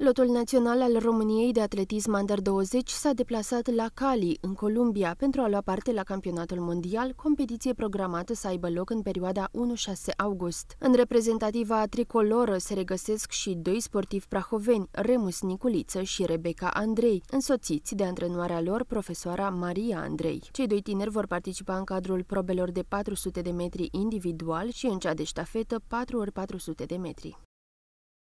Lotul național al României de atletism Under-20 s-a deplasat la Cali, în Columbia, pentru a lua parte la campionatul mondial, competiție programată să aibă loc în perioada 1-6 august. În reprezentativa tricoloră se regăsesc și doi sportivi prahoveni, Remus Niculiță și Rebecca Andrei, însoțiți de antrenoarea lor, profesoara Maria Andrei. Cei doi tineri vor participa în cadrul probelor de 400 de metri individual și în cea de ștafetă 4x400 de metri.